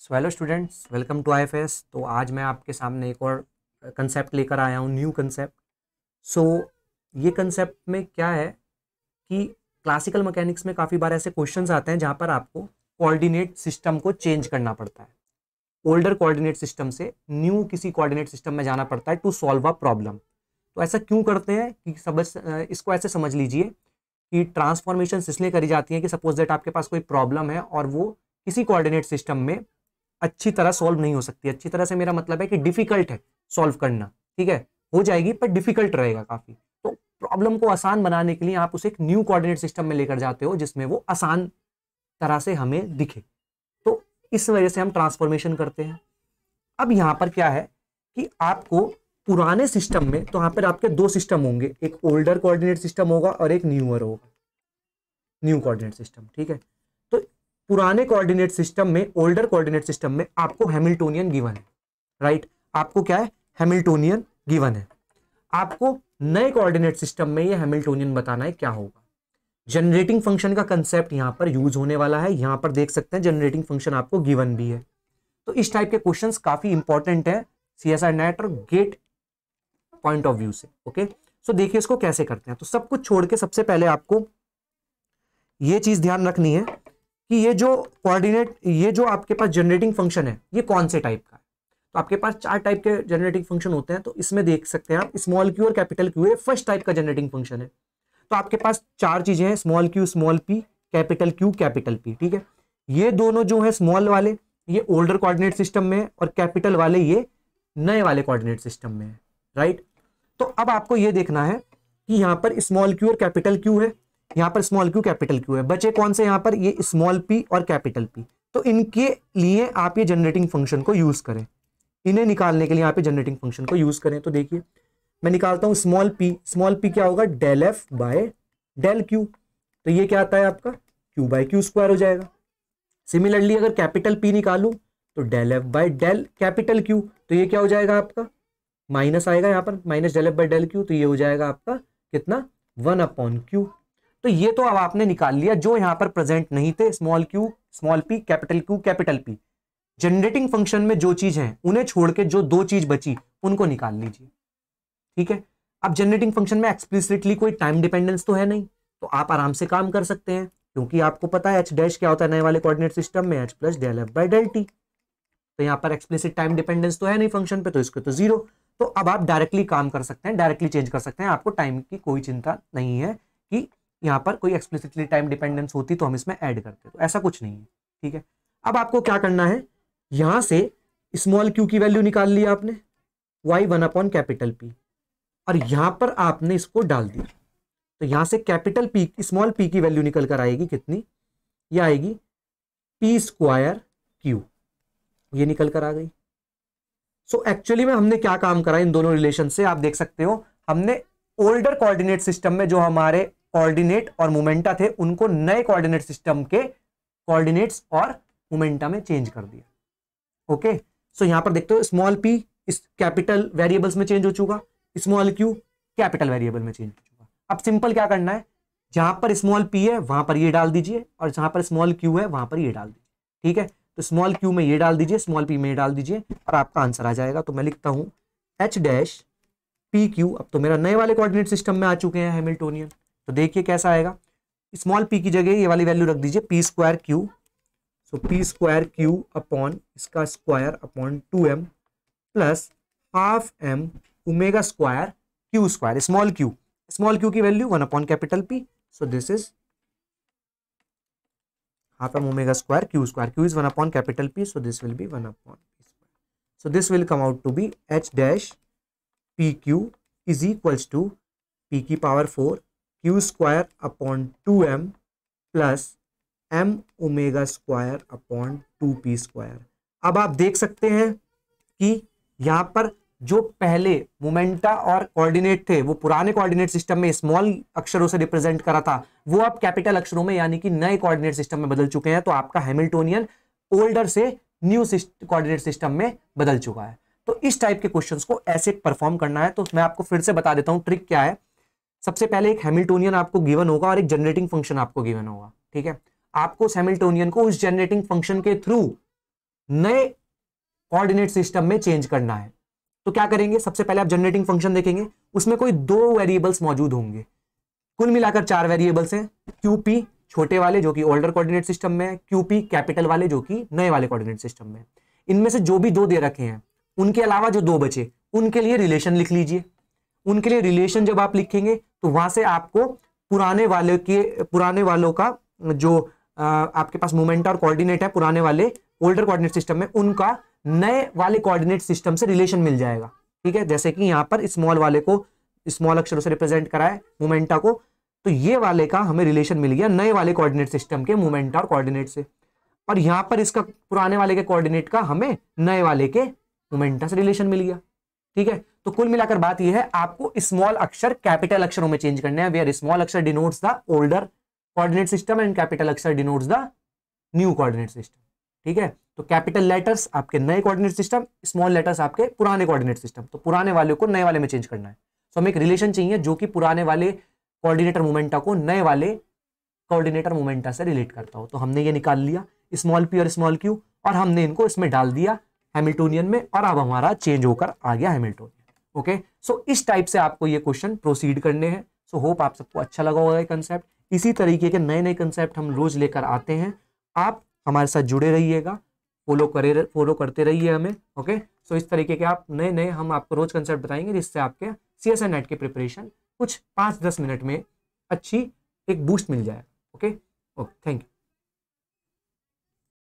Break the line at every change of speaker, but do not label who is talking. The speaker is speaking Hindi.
So hello students welcome to आई तो आज मैं आपके सामने एक और कंसेप्ट लेकर आया हूँ न्यू कंसेप्ट सो ये कंसेप्ट में क्या है कि क्लासिकल मैकेनिक्स में काफ़ी बार ऐसे क्वेश्चंस आते हैं जहाँ पर आपको कोऑर्डिनेट सिस्टम को चेंज करना पड़ता है ओल्डर कोऑर्डिनेट सिस्टम से न्यू किसी कोऑर्डिनेट सिस्टम में जाना पड़ता है टू सॉल्व अ प्रॉब्लम तो ऐसा क्यों करते हैं कि समझ इसको ऐसे समझ लीजिए कि ट्रांसफॉर्मेशन इसलिए करी जाती है कि सपोज दैट आपके पास कोई प्रॉब्लम है और वो किसी कोऑर्डिनेट सिस्टम में अच्छी तरह सॉल्व नहीं हो सकती अच्छी तरह से मेरा मतलब है कि डिफिकल्ट है सॉल्व करना ठीक है हो जाएगी पर डिफिकल्ट रहेगा काफ़ी तो प्रॉब्लम को आसान बनाने के लिए आप उसे एक न्यू कोऑर्डिनेट सिस्टम में लेकर जाते हो जिसमें वो आसान तरह से हमें दिखे तो इस वजह से हम ट्रांसफॉर्मेशन करते हैं अब यहाँ पर क्या है कि आपको पुराने सिस्टम में तो यहाँ पर आपके दो सिस्टम होंगे एक ओल्डर कोऑर्डिनेट सिस्टम होगा और एक न्यूअर होगा न्यू कोऑर्डिनेट सिस्टम ठीक है पुराने कोऑर्डिनेट सिस्टम में ओल्डर कोऑर्डिनेट सिस्टम में आपको हैमिल्टोनियन गिवन है राइट right? आपको क्या है हैमिल्टोनियन गिवन है आपको नए कोऑर्डिनेट सिस्टम में ये हैमिल्टोनियन बताना है क्या होगा जनरेटिंग फंक्शन का कंसेप्ट यहाँ पर यूज होने वाला है यहाँ पर देख सकते हैं जनरेटिंग फंक्शन आपको गिवन भी है तो इस टाइप के क्वेश्चन काफी इंपॉर्टेंट है सी एस आई नेट और गेट पॉइंट ऑफ व्यू से ओके सो देखिए इसको कैसे करते हैं तो सब कुछ छोड़ के सबसे पहले आपको ये चीज ध्यान रखनी है कि ये जो कोऑर्डिनेट ये जो आपके पास जनरेटिंग फंक्शन है ये कौन से टाइप का है तो आपके पास चार टाइप के जनरेटिंग फंक्शन होते हैं तो इसमें देख सकते हैं आप स्मॉल क्यू और कैपिटल क्यू ये फर्स्ट टाइप का जनरेटिंग फंक्शन है तो आपके पास चार चीजें हैं small Q small P capital Q capital P ठीक है ये दोनों जो है स्मॉल वाले ये ओल्डर कोऑर्डिनेट सिस्टम में है और कैपिटल वाले ये नए वाले कोऑर्डिनेट सिस्टम में है राइट तो अब आपको ये देखना है कि यहाँ पर स्मॉल क्यू और कैपिटल क्यू है यहाँ पर स्मॉल क्यू कैपिटल क्यू है बचे कौन से यहाँ पर ये स्मॉल पी और कैपिटल पी तो इनके लिए आप ये जनरेटिंग फंक्शन को यूज करें इन्हें निकालने के लिए यहाँ पे जनरेटिंग फंक्शन को यूज करें तो देखिए मैं निकालता हूँ स्मॉल पी स्मॉल पी क्या होगा del F by del Q तो ये क्या आता है आपका क्यू बाय क्यू स्क्वायर हो जाएगा सिमिलरली अगर कैपिटल पी निकालू तो del F by del capital Q तो ये क्या हो जाएगा आपका माइनस आएगा यहाँ पर minus del F by del Q तो ये हो जाएगा आपका कितना वन अपॉन क्यू तो ये तो अब आपने निकाल लिया जो यहां पर प्रेजेंट नहीं थे small Q small P capital Q capital P generating function में जो चीज है उन्हें छोड़ के जो दो चीज बची उनको निकाल लीजिए ठीक है अब जनरेटिंग फंक्शन में एक्सप्लिसिटली कोई टाइम डिपेंडेंस तो है नहीं तो आप आराम से काम कर सकते हैं क्योंकि आपको पता है एच डैश क्या होता है नए वाले कोऑर्डिनेट सिस्टम में H plus del F by del T तो यहाँ पर एक्सप्लिसिट टाइम डिपेंडेंस तो है नहीं फंक्शन पे तो इसके तो जीरो तो अब आप डायरेक्टली काम कर सकते हैं डायरेक्टली चेंज कर सकते हैं आपको टाइम की कोई चिंता नहीं है कि यहाँ पर कोई एक्सप्लिसिटली टाइम डिपेंडेंस होती तो हम इसमें ऐड करते तो ऐसा कुछ नहीं है ठीक है अब आपको क्या करना है यहाँ से स्मॉल क्यू की वैल्यू निकाल ली आपने Y one upon capital P और यहाँ पर आपने इसको डाल दिया तो यहाँ से कैपिटल पी स्मॉल पी की वैल्यू निकल कर आएगी कितनी ये आएगी पी स्क्वायर क्यू ये निकल कर आ गई सो so, एक्चुअली में हमने क्या काम करा इन दोनों रिलेशन से आप देख सकते हो हमने ओल्डर कोऑर्डिनेट सिस्टम में जो हमारे कोऑर्डिनेट और मोमेंटा थे उनको नए कोऑर्डिनेट सिस्टम के कोऑर्डिनेट्स और मोमेंटा में चेंज कर दिया ओके सो यहां पर देखते हो स्मॉल पी इस कैपिटल वेरिएबल्स में चेंज हो चुका स्मॉल क्यू कैपिटल वेरिएबल में चेंज हो चुका अब सिंपल क्या करना है जहां पर स्मॉल पी है वहां पर ये डाल दीजिए और जहां पर स्मॉल क्यू है वहां पर ये डाल दीजिए ठीक है तो स्मॉल क्यू में ये डाल दीजिए स्मॉल पी में ये डाल दीजिए और आपका आंसर आ जाएगा तो मैं लिखता हूं एच डैश पी क्यू अब तो मेरा नए वाले कोऑर्डिनेट सिस्टम में आ चुके हैं हेमिल्टोनियन तो देखिए कैसा आएगा स्मॉल पी की जगह ये वाली वैल्यू रख दीजिए P square Q so P square Q upon इसका square upon two M plus half M omega square Q square small Q small Q की value one upon capital P so this is half M omega square Q square Q is one upon capital P so this will be one upon so this will come out to be H dash P Q is equals to P की power four Q square upon two M plus M omega square upon two P square अब आप देख सकते हैं कि यहां पर जो पहले मोमेंटा और कोऑर्डिनेट थे वो पुराने कोऑर्डिनेट सिस्टम में स्मॉल अक्षरों से रिप्रेजेंट करा था वो अब कैपिटल अक्षरों में यानी कि नए कोऑर्डिनेट सिस्टम में बदल चुके हैं तो आपका हैमिल्टोनियन ओल्डर से न्यू कोऑर्डिनेट सिस्टम में बदल चुका है तो इस टाइप के क्वेश्चंस को ऐसे परफॉर्म करना है तो मैं आपको फिर से बता देता हूं ट्रिक क्या है सबसे पहले एक हेमिल्टोनियन आपको गिवन होगा और एक जनरेटिंग फंक्शन आपको गिवन होगा ठीक है आपको हेमिल्टोनियन को उस जनरेटिंग फंक्शन के थ्रू नए कोऑर्डिनेट सिस्टम में चेंज करना है तो क्या करेंगे सबसे पहले आप जनरेटिंग फंक्शन देखेंगे उसमें कोई दो वेरिएबल्स मौजूद होंगे कुल मिलाकर चार वेरिएबल्स हैं क्यूपी छोटे वाले जो कि ओल्डर कोऑर्डिनेट सिस्टम में है क्यूपी कैपिटल वाले जो कि नए वाले कोऑर्डिनेट सिस्टम में इनमें से जो भी दो दे रखे हैं उनके अलावा जो दो बचे उनके लिए रिलेशन लिख लीजिए उनके लिए रिलेशन जब आप लिखेंगे तो वहां से आपको पुराने वाले के पुराने वालों का जो आपके पास मोमेंटा और कोऑर्डिनेट है पुराने वाले ओल्डर कोऑर्डिनेट सिस्टम में उनका नए वाले कोऑर्डिनेट सिस्टम से रिलेशन मिल जाएगा ठीक है जैसे कि यहाँ पर स्मॉल वाले को स्मॉल अक्षरों से रिप्रेजेंट कराए मोमेंटा को तो ये वाले का हमें रिलेशन मिल गया नए वाले कोऑर्डिनेट सिस्टम के मोमेंटा और कोऑर्डिनेट से और यहाँ पर इसका पुराने वाले के कोऑर्डिनेट का हमें नए वाले के मोमेंटा से रिलेशन मिल गया ठीक है तो कुल मिलाकर बात यह है आपको स्मॉल अक्षर कैपिटल अक्षरों में चेंज करने हैं वेयर स्मॉल अक्षर denotes the older coordinate system and capital अक्षर denotes the new coordinate system ठीक है तो कैपिटल लेटर्स आपके नए कोऑर्डिनेट सिस्टम स्मॉल लेटर्स आपके पुराने कोऑर्डिनेट सिस्टम तो पुराने वाले को नए वाले में चेंज करना है सो हमें एक रिलेशन चाहिए जो कि पुराने वाले कोऑर्डिनेटर मोमेंटा को नए वाले कोऑर्डिनेटर मोमेंटा से रिलेट करता हो तो हमने ये निकाल लिया स्मॉल पी और स्मॉल क्यू और हमने इनको इसमें डाल दिया हेमिल्टोनियन में और अब हमारा चेंज होकर आ गया हेमिल्टोन ओके सो इस टाइप से आपको ये क्वेश्चन प्रोसीड करने हैं सो होप आप सबको अच्छा लगा होगा ये कंसेप्ट इसी तरीके के नए नए कंसेप्ट हम रोज लेकर आते हैं आप हमारे साथ जुड़े रहिएगा फॉलो करे फॉलो करते रहिए हमें ओके सो so, इस तरीके के आप नए नए हम आपको रोज कंसेप्ट बताएंगे जिससे आपके सी एस नेट की प्रिपरेशन कुछ पाँच दस मिनट में अच्छी एक बूस्ट मिल जाए ओके ओके थैंक यू